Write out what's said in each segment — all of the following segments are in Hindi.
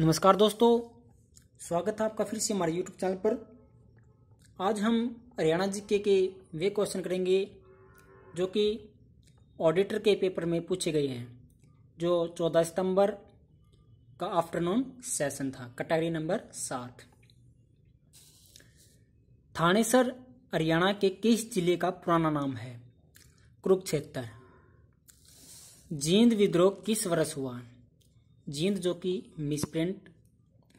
नमस्कार दोस्तों स्वागत है आपका फिर से हमारे यूट्यूब चैनल पर आज हम हरियाणा जीके के वे क्वेश्चन करेंगे जो कि ऑडिटर के पेपर में पूछे गए हैं जो 14 सितंबर का आफ्टरनून सेशन था कैटेगरी नंबर सात थानेसर हरियाणा के किस जिले का पुराना नाम है कुरुक्षेत्र जींद विद्रोह किस वर्ष हुआ जींद जो कि मिसप्रिंट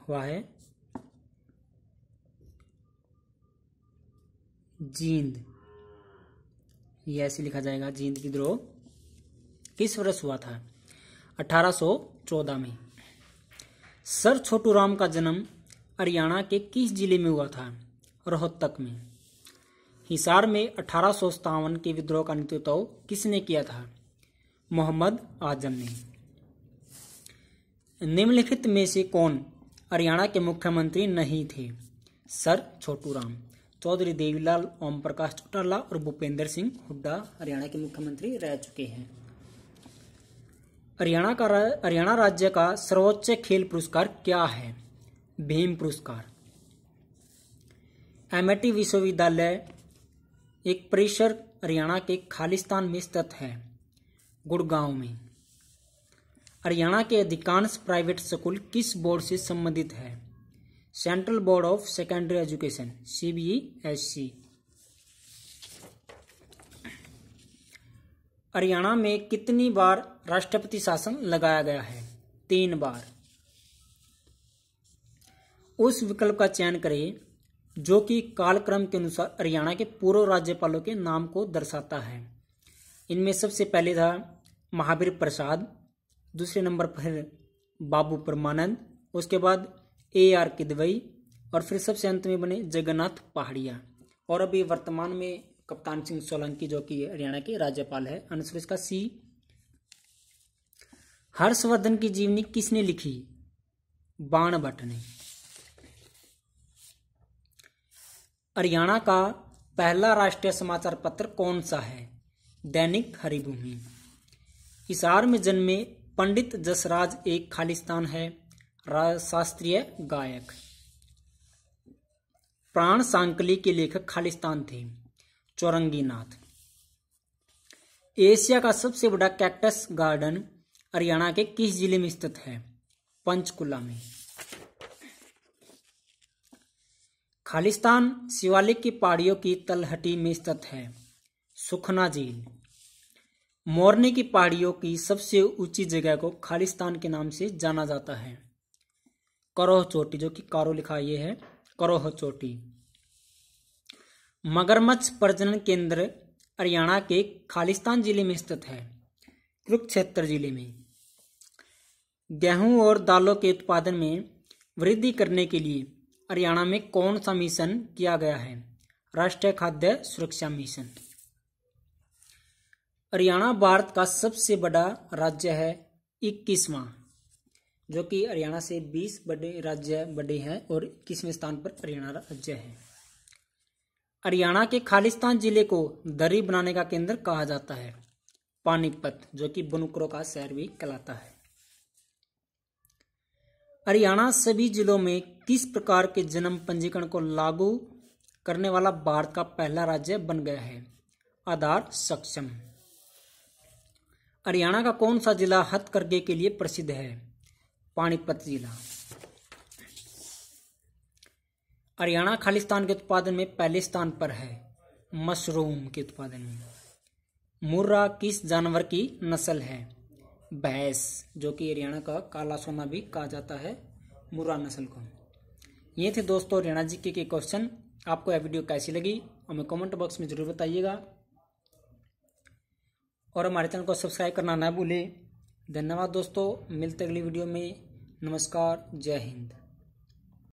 हुआ है जींद ये ऐसे लिखा जाएगा जींद विद्रोह किस वर्ष हुआ था 1814 में सर छोटू राम का जन्म हरियाणा के किस जिले में हुआ था रोहतक में हिसार में अठारह के विद्रोह का नेतृत्व किसने किया था मोहम्मद आजम ने निम्नलिखित में से कौन हरियाणा के मुख्यमंत्री नहीं थे सर छोटू राम चौधरी देवीलाल ओम प्रकाश चौटाला और भूपेंद्र सिंह हुड्डा हरियाणा के मुख्यमंत्री रह चुके हैं हरियाणा का हरियाणा राज्य का सर्वोच्च खेल पुरस्कार क्या है भीम पुरस्कार एम विश्वविद्यालय एक परिसर हरियाणा के खालिस्तान में स्थित है गुड़गांव में हरियाणा के अधिकांश प्राइवेट स्कूल किस बोर्ड से संबंधित है central board of secondary education C e, Haryana में कितनी बार राष्ट्रपति शासन लगाया गया है तीन बार उस विकल्प का चयन करें जो कि कालक्रम के अनुसार हरियाणा के पूर्व राज्यपालों के नाम को दर्शाता है इनमें सबसे पहले था महावीर प्रसाद दूसरे नंबर पर बाबू परमानंद उसके बाद ए आर किदवई और फिर सबसे अंत में बने जगन्नाथ पहाड़िया और अभी वर्तमान में कप्तान सिंह सोलंकी जो कि हरियाणा के राज्यपाल है आंसर इसका सी हर्षवर्धन की जीवनी किसने लिखी बाण भट्ट ने हरियाणा का पहला राष्ट्रीय समाचार पत्र कौन सा है दैनिक हरिभूमि हिसार में जन्मे पंडित जसराज एक खालिस्तान है शास्त्रीय गायक प्राण सांकली के लेखक खालिस्तान थे चौरंगी नाथ एशिया का सबसे बड़ा कैक्टस गार्डन हरियाणा के किस जिले में स्थित है पंचकुला में खालिस्तान शिवालिक की पहाड़ियों की तलहटी में स्थित है सुखना झील मोरनी की पहाड़ियों की सबसे ऊंची जगह को खालिस्तान के नाम से जाना जाता है करोह चोटी जो कि कारो लिखा ये है करोह चोटी मगरमच्छ प्रजनन केंद्र हरियाणा के खालिस्तान जिले में स्थित है कुरुक्षेत्र जिले में गेहूं और दालों के उत्पादन में वृद्धि करने के लिए हरियाणा में कौन सा मिशन किया गया है राष्ट्रीय खाद्य सुरक्षा मिशन हरियाणा भारत का सबसे बड़ा राज्य है इक्कीसवा जो कि हरियाणा से 20 बड़े राज्य बड़े हैं और इक्कीसवें स्थान पर हरियाणा राज्य है हरियाणा के खालिस्तान जिले को दरी बनाने का केंद्र कहा जाता है पानीपत जो कि बनुकरों का शहर भी कहलाता है हरियाणा सभी जिलों में किस प्रकार के जन्म पंजीकरण को लागू करने वाला भारत का पहला राज्य बन गया है आधार सक्षम हरियाणा का कौन सा जिला हथकरघे के लिए प्रसिद्ध है पानीपत जिला हरियाणा खालिस्तान के उत्पादन में पहले स्थान पर है मशरूम के उत्पादन में मुर्रा किस जानवर की नस्ल है भैंस जो कि हरियाणा का काला सोना भी कहा जाता है मुर्रा नस्ल को ये थे दोस्तों हरियाणा जी के क्वेश्चन आपको यह वीडियो कैसी लगी हमें कमेंट बॉक्स में ज़रूर बताइएगा और हमारे चैनल को सब्सक्राइब करना ना भूलें धन्यवाद दोस्तों मिलते अगली वीडियो में नमस्कार जय हिंद